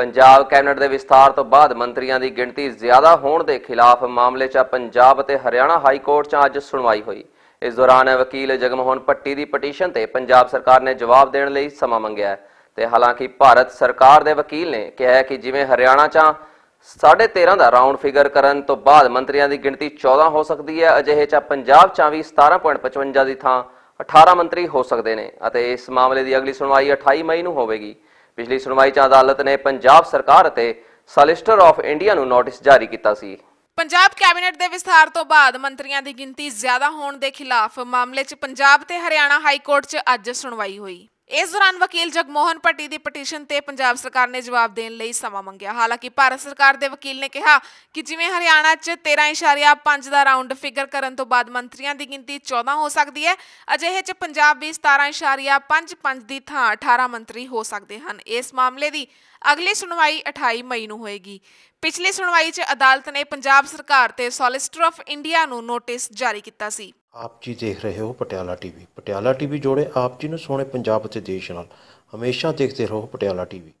Punjab cabinet ਦੇ ਵਿਸਤਾਰ ਤੋਂ ਬਾਅਦ ਮੰਤਰੀਆਂ ਦੀ ਗਿਣਤੀ ਜ਼ਿਆਦਾ ਹੋਣ ਦੇ ਖਿਲਾਫ ਮਾਮਲੇ 'ਚ ਪੰਜਾਬ ਅਤੇ ਹਰਿਆਣਾ ਹਾਈ ਕੋਰਟ 'ਚ ਅੱਜ ਸੁਣਵਾਈ ਹੋਈ ਇਸ ਦੌਰਾਨ ਵਕੀਲ ਜਗਮੋਹਨ ਪੱਟੀ ਦੀ ਪਟੀਸ਼ਨ ਤੇ ਪੰਜਾਬ ਸਰਕਾਰ ਨੇ ਜਵਾਬ ਦੇਣ ਲਈ ਸਮਾਂ ਮੰਗਿਆ ਤੇ ਹਾਲਾਂਕਿ ਭਾਰਤ ਸਰਕਾਰ ਦੇ ਵਕੀਲ ਨੇ ਕਿਹਾ ਕਿ ਜਿਵੇਂ ਹਰਿਆਣਾ 'ਚ 13.5 ਦਾ ਰਾਉਂਡ ਫਿਗਰ ਕਰਨ ਤੋਂ ਬਾਅਦ ਮੰਤਰੀਆਂ ਦੀ ਗਿਣਤੀ 14 ਹੋ ਸਕਦੀ ਹੈ ਅਜਿਹੇ 'ਚ ਪੰਜਾਬ 'ਚ ਵੀ 17.55 ਦੀ ਥਾਂ 18 ਮੰਤਰੀ ਹੋ ਸਕਦੇ ਨੇ ਅਤੇ ਇਸ ਮਾਮਲੇ ਦੀ ਅਗਲੀ ਸੁਣਵਾਈ 28 ਮਈ ਨੂੰ ਹੋਵੇਗੀ ਪਿਛਲੀ ਸੁਣਵਾਈ 'ਚ ਅਦਾਲਤ ਨੇ ਪੰਜਾਬ ਸਰਕਾਰ ਅਤੇ ਸੋਲਿਸਟਰ ਆਫ ਇੰਡੀਆ ਨੂੰ ਨੋਟਿਸ ਜਾਰੀ ਕੀਤਾ ਸੀ ਪੰਜਾਬ ਕੈਬਨਿਟ ਦੇ ਵਿਸਥਾਰ ਤੋਂ ਬਾਅਦ ਮੰਤਰੀਆਂ ਦੀ ਗਿਣਤੀ ਜ਼ਿਆਦਾ ਹੋਣ ਦੇ ਖਿਲਾਫ ਮਾਮਲੇ 'ਚ ਪੰਜਾਬ ਤੇ ਹਰਿਆਣਾ ਹਾਈ ਕੋਰਟ 'ਚ ਅੱਜ ਸੁਣਵਾਈ ਹੋਈ ਇਸ ਦੌਰਾਨ ਵਕੀਲ ਜਗਮੋਹਨ ਪੱਟੀ ਦੀ ਪਟੀਸ਼ਨ ਤੇ ਪੰਜਾਬ ਸਰਕਾਰ ਨੇ ਜਵਾਬ ਦੇਣ ਲਈ ਸਮਾਂ ਮੰਗਿਆ ਹਾਲਾਂਕਿ ਭਾਰਤ ਸਰਕਾਰ ਦੇ ਵਕੀਲ ਨੇ ਕਿਹਾ ਕਿ ਜਿਵੇਂ ਹਰਿਆਣਾ 'ਚ 13.5 ਦਾ ਰਾਉਂਡ ਫਿਗਰ ਕਰਨ ਤੋਂ ਬਾਅਦ ਮੰਤਰੀਆਂ ਦੀ ਗਿਣਤੀ 14 ਹੋ ਸਕਦੀ ਹੈ ਅਜਿਹੇ 'ਚ ਪੰਜਾਬ ਵੀ 17.55 ਦੀ ਥਾਂ 18 ਮੰਤਰੀ ਹੋ ਸਕਦੇ ਹਨ ਇਸ ਮਾਮਲੇ ਦੀ ਅਗਲੀ ਸੁਣਵਾਈ 28 ਮਈ ਨੂੰ ਹੋਏਗੀ ਪਿਛਲੀ ਸੁਣਵਾਈ 'ਚ ਅਦਾਲਤ ਨੇ ਪੰਜਾਬ ਸਰਕਾਰ ਤੇ ਸੋਲਿਸਟਰ ਆਫ ਇੰਡੀਆ ਨੂੰ ਨੋਟਿਸ ਜਾਰੀ ਕੀਤਾ ਸੀ ਆਪ ਜੀ ਦੇਖ ਰਹੇ ਹੋ ਪਟਿਆਲਾ ਟੀਵੀ ਪਟਿਆਲਾ ਟੀਵੀ ਜੋੜੇ ਆਪ ਜੀ ਨੂੰ ਸੋਹਣੇ ਪੰਜਾਬ ਅਤੇ ਦੇਸ਼ ਨਾਲ ਹਮੇਸ਼ਾ ਦੇਖਦੇ ਰਹੋ ਪਟਿਆਲਾ ਟੀਵੀ